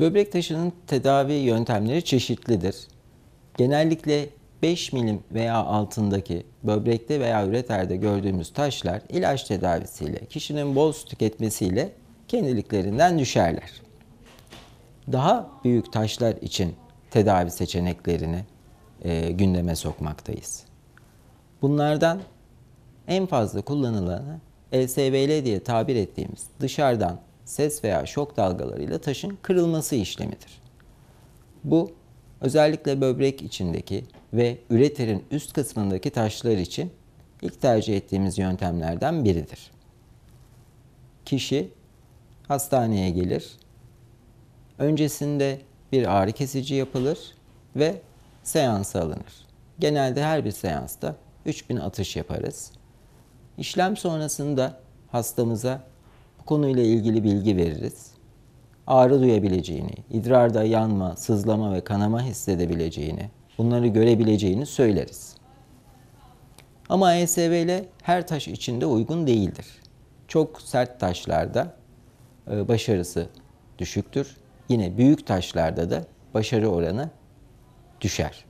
Böbrek taşının tedavi yöntemleri çeşitlidir. Genellikle 5 milim veya altındaki böbrekte veya üreterde gördüğümüz taşlar ilaç tedavisiyle, kişinin bol su tüketmesiyle kendiliklerinden düşerler. Daha büyük taşlar için tedavi seçeneklerini e, gündeme sokmaktayız. Bunlardan en fazla kullanılanı LSVL diye tabir ettiğimiz dışarıdan ses veya şok dalgalarıyla taşın kırılması işlemidir. Bu özellikle böbrek içindeki ve üreterin üst kısmındaki taşlar için ilk tercih ettiğimiz yöntemlerden biridir. Kişi hastaneye gelir. Öncesinde bir ağrı kesici yapılır ve seansa alınır. Genelde her bir seansta 3000 atış yaparız. İşlem sonrasında hastamıza konuyla ilgili bilgi veririz. Ağrı duyabileceğini, idrarda yanma, sızlama ve kanama hissedebileceğini, bunları görebileceğini söyleriz. Ama ESV ile her taş içinde uygun değildir. Çok sert taşlarda e, başarısı düşüktür. Yine büyük taşlarda da başarı oranı düşer.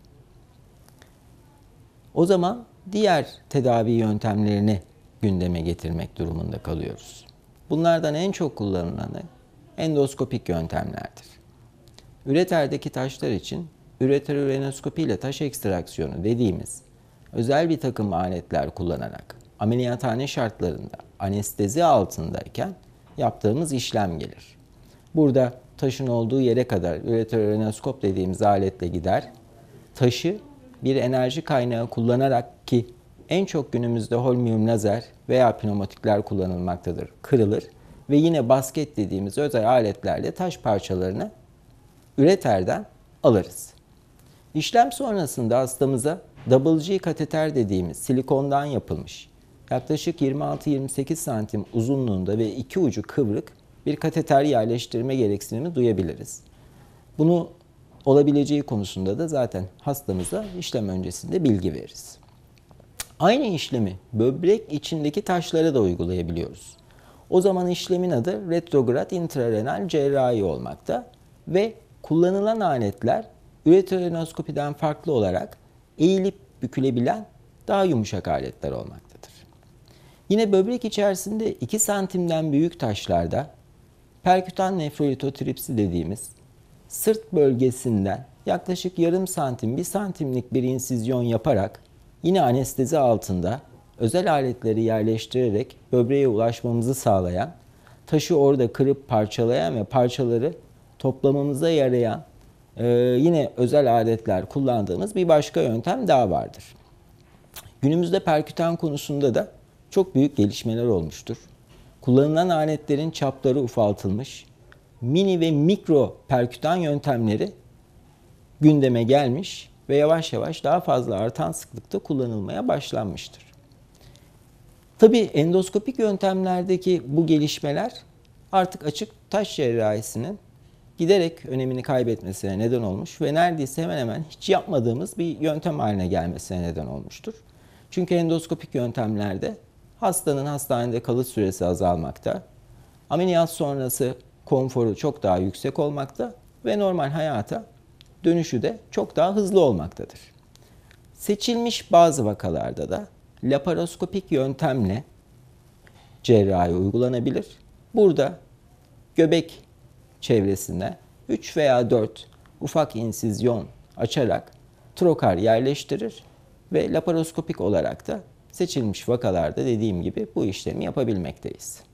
O zaman diğer tedavi yöntemlerini gündeme getirmek durumunda kalıyoruz. Bunlardan en çok kullanılanı endoskopik yöntemlerdir. Üreterdeki taşlar için üreter ürenoskopi ile taş ekstraksiyonu dediğimiz özel bir takım aletler kullanarak ameliyathane şartlarında anestezi altındayken yaptığımız işlem gelir. Burada taşın olduğu yere kadar üreter ürenoskop dediğimiz aletle gider. Taşı bir enerji kaynağı kullanarak ki en çok günümüzde holmium lazer veya pneumatikler kullanılmaktadır. Kırılır ve yine basket dediğimiz özel aletlerle taş parçalarını üreterden alırız. İşlem sonrasında hastamıza double G kateter dediğimiz silikondan yapılmış yaklaşık 26-28 santim uzunluğunda ve iki ucu kıvrık bir kateter yerleştirme gereksinimi duyabiliriz. Bunu olabileceği konusunda da zaten hastamıza işlem öncesinde bilgi veririz. Aynı işlemi böbrek içindeki taşlara da uygulayabiliyoruz. O zaman işlemin adı retrograd intrarenal cerrahi olmakta ve kullanılan aletler üreterenoskopiden farklı olarak eğilip bükülebilen daha yumuşak aletler olmaktadır. Yine böbrek içerisinde 2 santimden büyük taşlarda perkütan nefrolitotripsi dediğimiz sırt bölgesinden yaklaşık yarım santim, bir santimlik bir insizyon yaparak yine anestezi altında özel aletleri yerleştirerek böbreğe ulaşmamızı sağlayan, taşı orada kırıp parçalayan ve parçaları toplamamıza yarayan e, yine özel aletler kullandığımız bir başka yöntem daha vardır. Günümüzde perkütan konusunda da çok büyük gelişmeler olmuştur. Kullanılan aletlerin çapları ufaltılmış, mini ve mikro perkütan yöntemleri gündeme gelmiş ve yavaş yavaş daha fazla artan sıklıkta kullanılmaya başlanmıştır. Tabi endoskopik yöntemlerdeki bu gelişmeler artık açık taş cerrahisinin giderek önemini kaybetmesine neden olmuş ve neredeyse hemen hemen hiç yapmadığımız bir yöntem haline gelmesine neden olmuştur. Çünkü endoskopik yöntemlerde hastanın hastanede kalış süresi azalmakta, ameliyat sonrası konforu çok daha yüksek olmakta ve normal hayata dönüşü de çok daha hızlı olmaktadır. Seçilmiş bazı vakalarda da laparoskopik yöntemle cerrahi uygulanabilir. Burada göbek çevresine 3 veya 4 ufak insizyon açarak trokar yerleştirir ve laparoskopik olarak da seçilmiş vakalarda dediğim gibi bu işlemi yapabilmekteyiz.